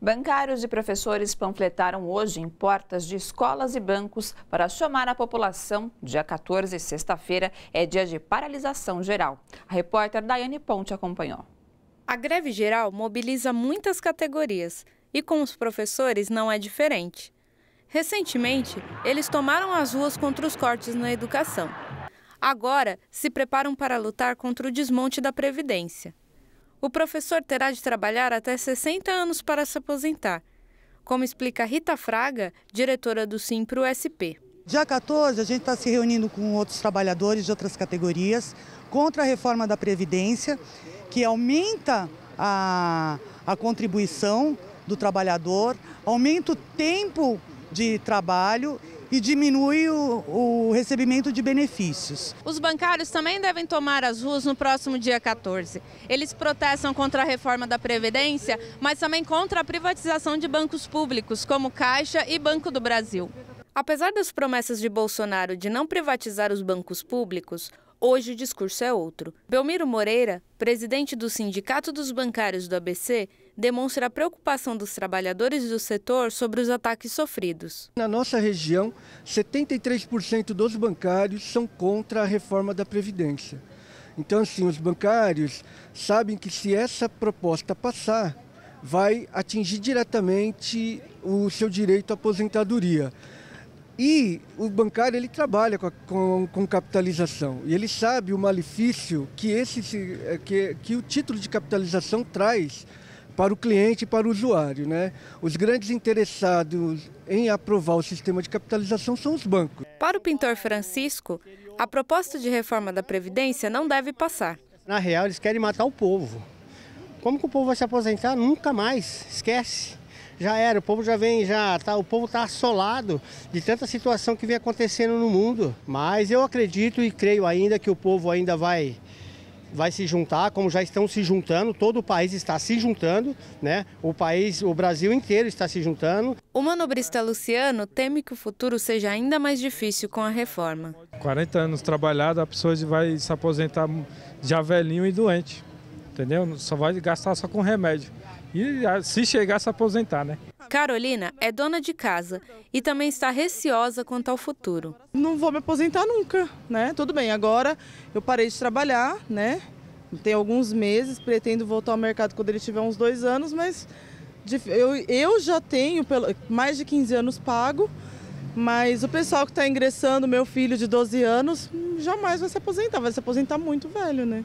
Bancários e professores panfletaram hoje em portas de escolas e bancos para chamar a população. Dia 14, sexta-feira, é dia de paralisação geral. A repórter Daiane Ponte acompanhou. A greve geral mobiliza muitas categorias e com os professores não é diferente. Recentemente, eles tomaram as ruas contra os cortes na educação. Agora, se preparam para lutar contra o desmonte da Previdência o professor terá de trabalhar até 60 anos para se aposentar, como explica Rita Fraga, diretora do Simpro-SP. Dia 14, a gente está se reunindo com outros trabalhadores de outras categorias contra a reforma da Previdência, que aumenta a, a contribuição do trabalhador, aumenta o tempo de trabalho e diminui o, o recebimento de benefícios. Os bancários também devem tomar as ruas no próximo dia 14. Eles protestam contra a reforma da Previdência, mas também contra a privatização de bancos públicos, como Caixa e Banco do Brasil. Apesar das promessas de Bolsonaro de não privatizar os bancos públicos, Hoje o discurso é outro. Belmiro Moreira, presidente do Sindicato dos Bancários do ABC, demonstra a preocupação dos trabalhadores do setor sobre os ataques sofridos. Na nossa região, 73% dos bancários são contra a reforma da Previdência. Então, assim, os bancários sabem que se essa proposta passar, vai atingir diretamente o seu direito à aposentadoria. E o bancário ele trabalha com, a, com, com, capitalização e ele sabe o malefício que, esse, é, que, que o título de capitalização traz para o cliente e para o usuário. Né? Os grandes interessados em aprovar o sistema de capitalização são os bancos. Para o pintor Francisco, a proposta de reforma da Previdência não deve passar. Na real, eles querem matar o povo. Como que o povo vai se aposentar? Nunca mais, esquece já era, o povo já vem, já tá, o povo está assolado de tanta situação que vem acontecendo no mundo. Mas eu acredito e creio ainda que o povo ainda vai vai se juntar, como já estão se juntando, todo o país está se juntando, né? O país, o Brasil inteiro está se juntando. O manobrista Luciano teme que o futuro seja ainda mais difícil com a reforma. 40 anos trabalhado, a pessoa vai se aposentar já velhinho e doente entendeu? Só vai gastar só com remédio. E ah, se chegar se aposentar, né? Carolina é dona de casa e também está receosa quanto ao futuro. Não vou me aposentar nunca, né? Tudo bem, agora eu parei de trabalhar, né? Tem alguns meses, pretendo voltar ao mercado quando ele tiver uns dois anos, mas eu, eu já tenho mais de 15 anos pago, mas o pessoal que está ingressando, meu filho de 12 anos, hum, jamais vai se aposentar, vai se aposentar muito velho, né?